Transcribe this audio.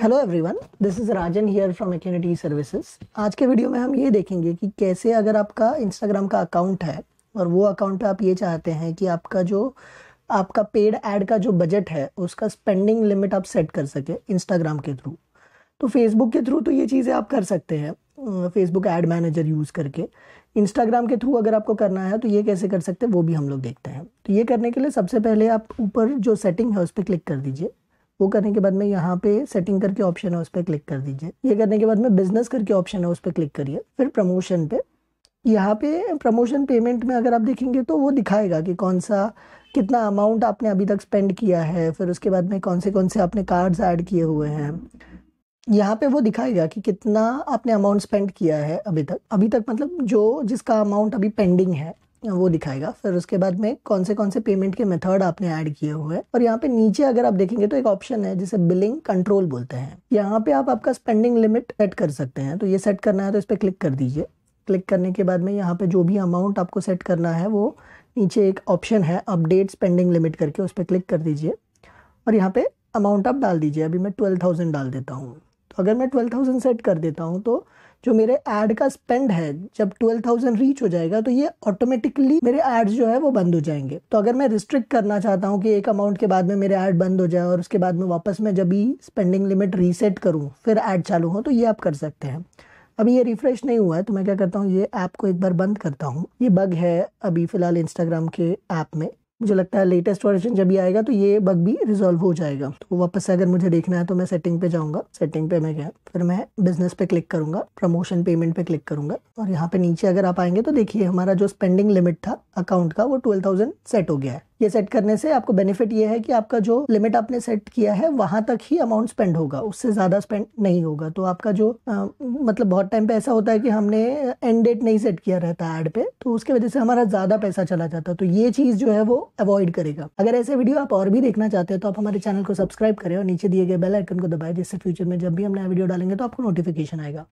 hello everyone this is Rajan here from एक्निटी services आज के वीडियो में हम ये देखेंगे कि कैसे अगर आपका इंस्टाग्राम का अकाउंट है और वो अकाउंट आप ये चाहते हैं कि आपका जो आपका पेड ऐड का जो बजट है उसका स्पेंडिंग लिमिट आप सेट कर सके इंस्टाग्राम के थ्रू तो फेसबुक के थ्रू तो ये चीज़ें आप कर सकते हैं फेसबुक ऐड मैनेजर यूज़ करके इंस्टाग्राम के थ्रू अगर आपको करना है तो ये कैसे कर सकते हैं वो भी हम लोग देखते हैं तो ये करने के लिए सबसे पहले आप ऊपर जो सेटिंग है उस पर क्लिक कर दीजिए वो करने के बाद में यहाँ पे सेटिंग करके ऑप्शन है उस पर क्लिक कर दीजिए ये करने के बाद में बिजनेस करके ऑप्शन है उस पर क्लिक करिए फिर प्रमोशन पे यहाँ पे प्रमोशन पेमेंट में अगर आप देखेंगे तो वो दिखाएगा कि कौन सा कितना अमाउंट आपने अभी तक स्पेंड किया है फिर उसके बाद में कौन से कौन से आपने कार्ड्स ऐड किए हुए हैं यहाँ पे वो दिखाएगा कि कितना आपने अमाउंट स्पेंड किया है अभी तक अभी तक मतलब जो जिसका अमाउंट अभी पेंडिंग है वो दिखाएगा फिर उसके बाद में कौन से कौन से पेमेंट के मेथड आपने ऐड किए हुए हैं और यहाँ पे नीचे अगर आप देखेंगे तो एक ऑप्शन है जिसे बिलिंग कंट्रोल बोलते हैं यहाँ पे आप आपका स्पेंडिंग लिमिट सेट कर सकते हैं तो ये सेट करना है तो इस पर क्लिक कर दीजिए क्लिक करने के बाद में यहाँ पे जो भी अमाउंट आपको सेट करना है वो नीचे एक ऑप्शन है अपडेट स्पेंडिंग लिमिट करके उस पर क्लिक कर दीजिए और यहाँ पे अमाउंट आप डाल दीजिए अभी मैं ट्वेल्व थाउजेंड डाल देता हूँ तो अगर मैं ट्वेल्व थाउजेंड सेट कर देता हूँ तो जो मेरे ऐड का स्पेंड है जब ट्वेल्व थाउजेंड रीच हो जाएगा तो ये ऑटोमेटिकली मेरे एड्स जो है वो बंद हो जाएंगे तो अगर मैं रिस्ट्रिक्ट करना चाहता हूँ कि एक अमाउंट के बाद में मेरे ऐड बंद हो जाए और उसके बाद में वापस मैं जब भी स्पेंडिंग लिमिट रीसेट करूँ फिर ऐड चालू हो तो ये आप कर सकते हैं अभी ये रिफ़्रेश नहीं हुआ है तो मैं क्या करता हूँ ये ऐप को एक बार बंद करता हूँ ये बग है अभी फ़िलहाल इंस्टाग्राम के ऐप में मुझे लगता है लेटेस्ट वर्जन जब भी आएगा तो ये बग भी रिजॉल्व हो जाएगा तो वापस से अगर मुझे देखना है तो मैं सेटिंग पे जाऊँगा सेटिंग पे मैं गया फिर मैं बिजनेस पे क्लिक करूँगा प्रमोशन पेमेंट पे क्लिक करूँगा और यहाँ पे नीचे अगर आप आएंगे तो देखिए हमारा जो स्पेंडिंग लिमिट था अकाउंट का वो ट्वेल्व थाउजेंड सेट हो गया है ये सेट करने से आपको बेनिफिट ये है कि आपका जो लिमिट आपने सेट किया है वहां तक ही अमाउंट स्पेंड होगा उससे ज्यादा स्पेंड नहीं होगा तो आपका जो आ, मतलब बहुत टाइम पे ऐसा होता है कि हमने एंड डेट नहीं सेट किया रहता है एड पे तो उसके वजह से हमारा ज्यादा पैसा चला जाता है तो ये चीज जो है वो अवॉइड करेगा अगर ऐसे वीडियो आप और भी देखना चाहते हो तो आप हमारे चैनल को सब्सक्राइब करें और नीचे दिए गए बेल आइकन को दबाए जिससे फ्यूचर में जब भी हम नया वीडियो डालेंगे तो आपको नोटिफिकेशन आएगा